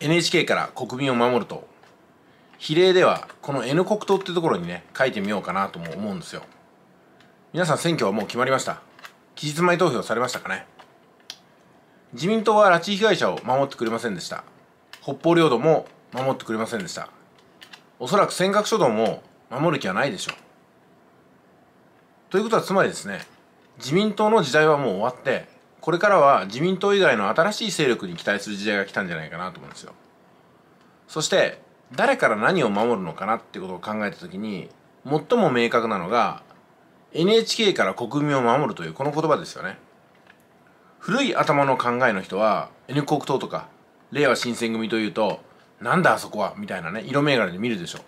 NHK から国民を守ると比例ではこの N 国党ってところにね書いてみようかなとも思うんですよ皆さん選挙はもう決まりました期日前投票されましたかね自民党は拉致被害者を守ってくれませんでした北方領土も守ってくれませんでしたおそらく尖閣諸島も守る気はないでしょうということはつまりですね自民党の時代はもう終わってこれからは自民党以外の新しい勢力に期待する時代が来たんじゃないかなと思うんですよ。そして誰から何を守るのかなってことを考えた時に最も明確なのが NHK から国民を守るというこの言葉ですよね。古い頭の考えの人は N 国党とか令和新選組というとなんだあそこはみたいなね色銘柄で見るでしょ。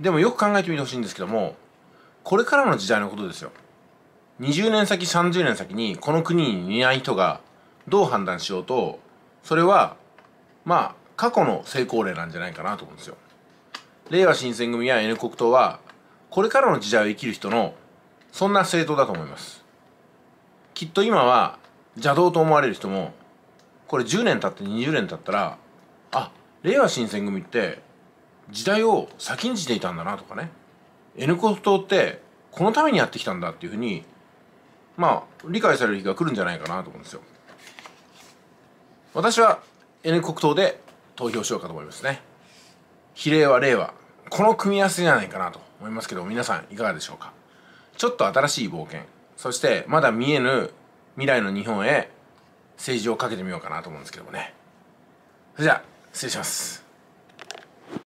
う。でもよく考えてみてほしいんですけどもこれからの時代のことですよ。20年先30年先にこの国にいない人がどう判断しようとそれはまあ過去の成功例なんじゃないかなと思うんですよ。令和新選組や N 国党はこれからの時代を生きる人のそんな政党だと思います。きっと今は邪道と思われる人もこれ10年経って20年経ったらあ令和新選組って時代を先んじていたんだなとかね N 国党ってこのためにやってきたんだっていうふうにまあ理解される日が来るんじゃないかなと思うんですよ私は N 国党で投票しようかと思いますね比例は令和この組み合わせじゃないかなと思いますけど皆さんいかがでしょうかちょっと新しい冒険そしてまだ見えぬ未来の日本へ政治をかけてみようかなと思うんですけどもねそれじゃあ失礼します